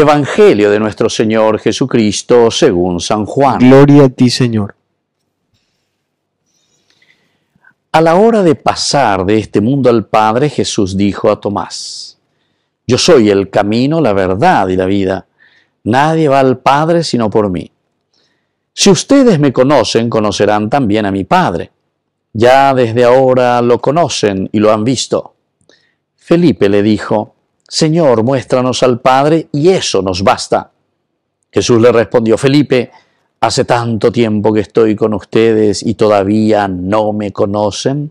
Evangelio de nuestro Señor Jesucristo según San Juan. Gloria a ti, Señor. A la hora de pasar de este mundo al Padre, Jesús dijo a Tomás, Yo soy el camino, la verdad y la vida. Nadie va al Padre sino por mí. Si ustedes me conocen, conocerán también a mi Padre. Ya desde ahora lo conocen y lo han visto. Felipe le dijo, Señor, muéstranos al Padre y eso nos basta. Jesús le respondió, Felipe, hace tanto tiempo que estoy con ustedes y todavía no me conocen.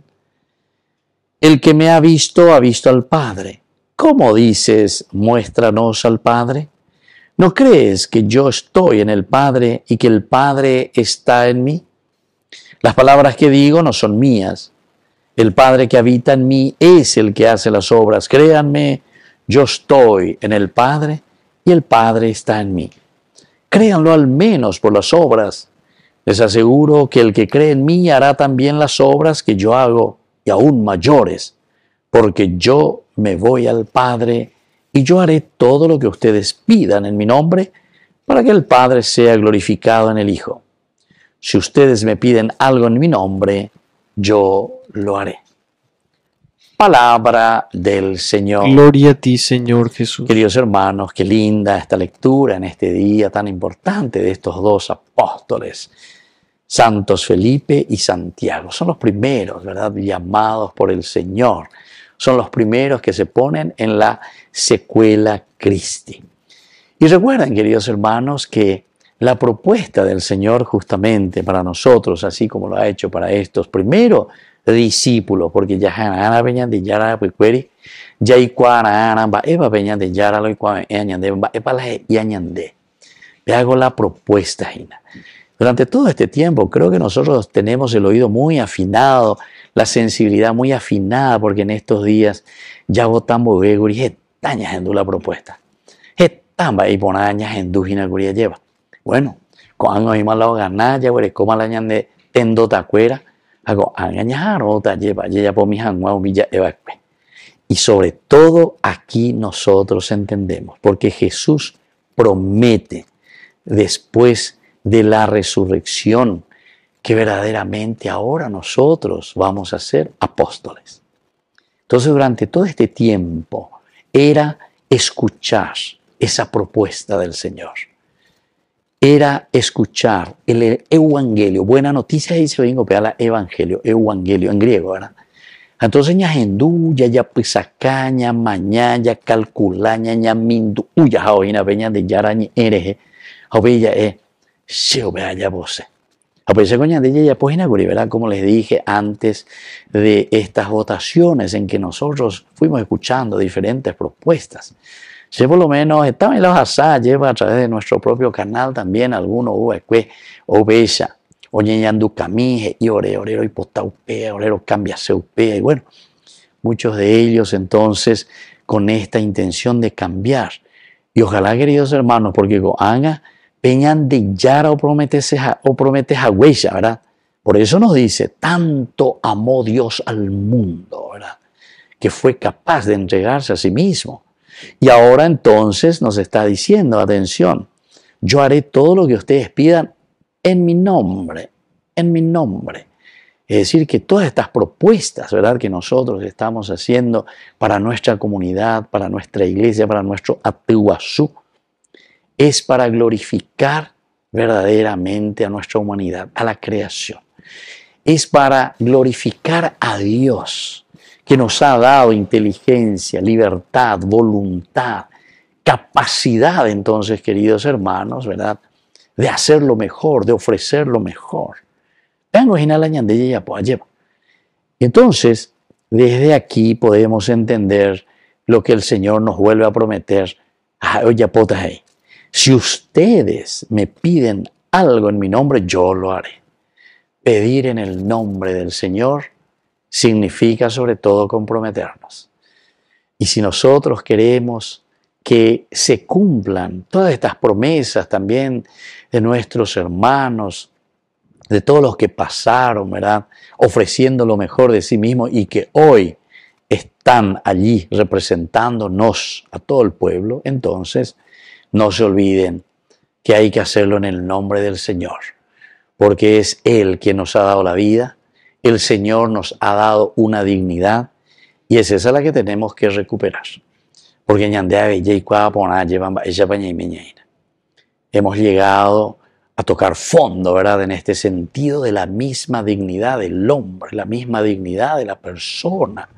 El que me ha visto ha visto al Padre. ¿Cómo dices, muéstranos al Padre? ¿No crees que yo estoy en el Padre y que el Padre está en mí? Las palabras que digo no son mías. El Padre que habita en mí es el que hace las obras. Créanme yo estoy en el Padre y el Padre está en mí. Créanlo al menos por las obras. Les aseguro que el que cree en mí hará también las obras que yo hago y aún mayores, porque yo me voy al Padre y yo haré todo lo que ustedes pidan en mi nombre para que el Padre sea glorificado en el Hijo. Si ustedes me piden algo en mi nombre, yo lo haré palabra del Señor. Gloria a ti, Señor Jesús. Queridos hermanos, qué linda esta lectura en este día tan importante de estos dos apóstoles, Santos Felipe y Santiago. Son los primeros, ¿verdad?, llamados por el Señor. Son los primeros que se ponen en la secuela cristi. Y recuerden, queridos hermanos, que la propuesta del Señor justamente para nosotros, así como lo ha hecho para estos, primero discípulos, porque ya ana peñande yara pecueri, pues, ya y ana ba de peñande yara lo y añande eva la y añande. Le hago la propuesta, Gina. Durante todo este tiempo creo que nosotros tenemos el oído muy afinado, la sensibilidad muy afinada, porque en estos días ya votamos veguri, estañas en la propuesta. Estamba y ponañas en Dújina Curia lleva. Bueno, cuando años y malo ganar, ya veré cómo la de tendo tacuera hago lleva Y sobre todo aquí nosotros entendemos, porque Jesús promete después de la resurrección que verdaderamente ahora nosotros vamos a ser apóstoles. Entonces durante todo este tiempo era escuchar esa propuesta del Señor era escuchar el evangelio, buena noticia dice hoy pero la evangelio, evangelio en griego, ¿verdad? Entonces, ña ya ya pues, ña mañana ya calculaña, ña mindu, uya jaoina, peña de yara, ereje, eh. es se obea ya voce. Aparece coña de ya pues ¿verdad? Como les dije antes de estas votaciones en que nosotros fuimos escuchando diferentes propuestas. Si por lo menos estaba en la asá, lleva a través de nuestro propio canal también algunos UEQ, Obesa, Oñeñandu Camije, y Ore, Orero y Postaupea, Orero Cambia Seupea, y bueno, muchos de ellos entonces con esta intención de cambiar. Y ojalá, queridos hermanos, porque Goanga, Peñan de Yara o prometes o prometes a huella, ¿verdad? Por eso nos dice, tanto amó Dios al mundo, ¿verdad? Que fue capaz de entregarse a sí mismo y ahora entonces nos está diciendo, atención, yo haré todo lo que ustedes pidan en mi nombre, en mi nombre. Es decir, que todas estas propuestas, ¿verdad?, que nosotros estamos haciendo para nuestra comunidad, para nuestra iglesia, para nuestro Atehuazú, es para glorificar verdaderamente a nuestra humanidad, a la creación. Es para glorificar a Dios que nos ha dado inteligencia, libertad, voluntad, capacidad entonces, queridos hermanos, ¿verdad? De hacer lo mejor, de ofrecer lo mejor. Entonces, desde aquí podemos entender lo que el Señor nos vuelve a prometer. Si ustedes me piden algo en mi nombre, yo lo haré. Pedir en el nombre del Señor significa sobre todo comprometernos. Y si nosotros queremos que se cumplan todas estas promesas también de nuestros hermanos, de todos los que pasaron, ¿verdad? Ofreciendo lo mejor de sí mismos y que hoy están allí representándonos a todo el pueblo, entonces no se olviden que hay que hacerlo en el nombre del Señor, porque es Él quien nos ha dado la vida, el Señor nos ha dado una dignidad y es esa la que tenemos que recuperar. Porque hemos llegado a tocar fondo, ¿verdad? En este sentido de la misma dignidad del hombre, la misma dignidad de la persona.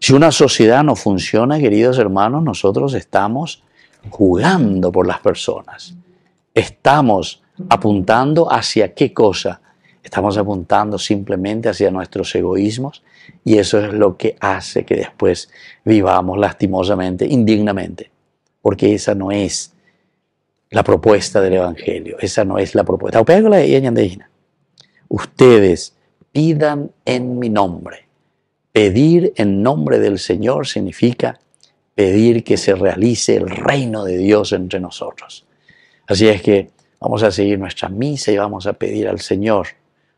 Si una sociedad no funciona, queridos hermanos, nosotros estamos jugando por las personas. Estamos apuntando hacia qué cosa? Estamos apuntando simplemente hacia nuestros egoísmos y eso es lo que hace que después vivamos lastimosamente, indignamente, porque esa no es la propuesta del Evangelio, esa no es la propuesta. Ustedes pidan en mi nombre. Pedir en nombre del Señor significa pedir que se realice el reino de Dios entre nosotros. Así es que vamos a seguir nuestra misa y vamos a pedir al Señor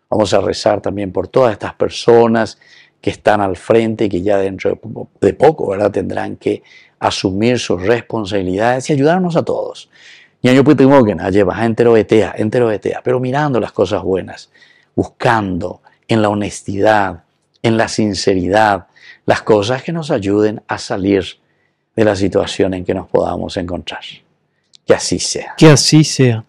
Vamos a rezar también por todas estas personas que están al frente y que ya dentro de poco ¿verdad? tendrán que asumir sus responsabilidades y ayudarnos a todos. Y yo puedo entero pero mirando las cosas buenas, buscando en la honestidad, en la sinceridad, las cosas que nos ayuden a salir de la situación en que nos podamos encontrar. Que así sea. Que así sea.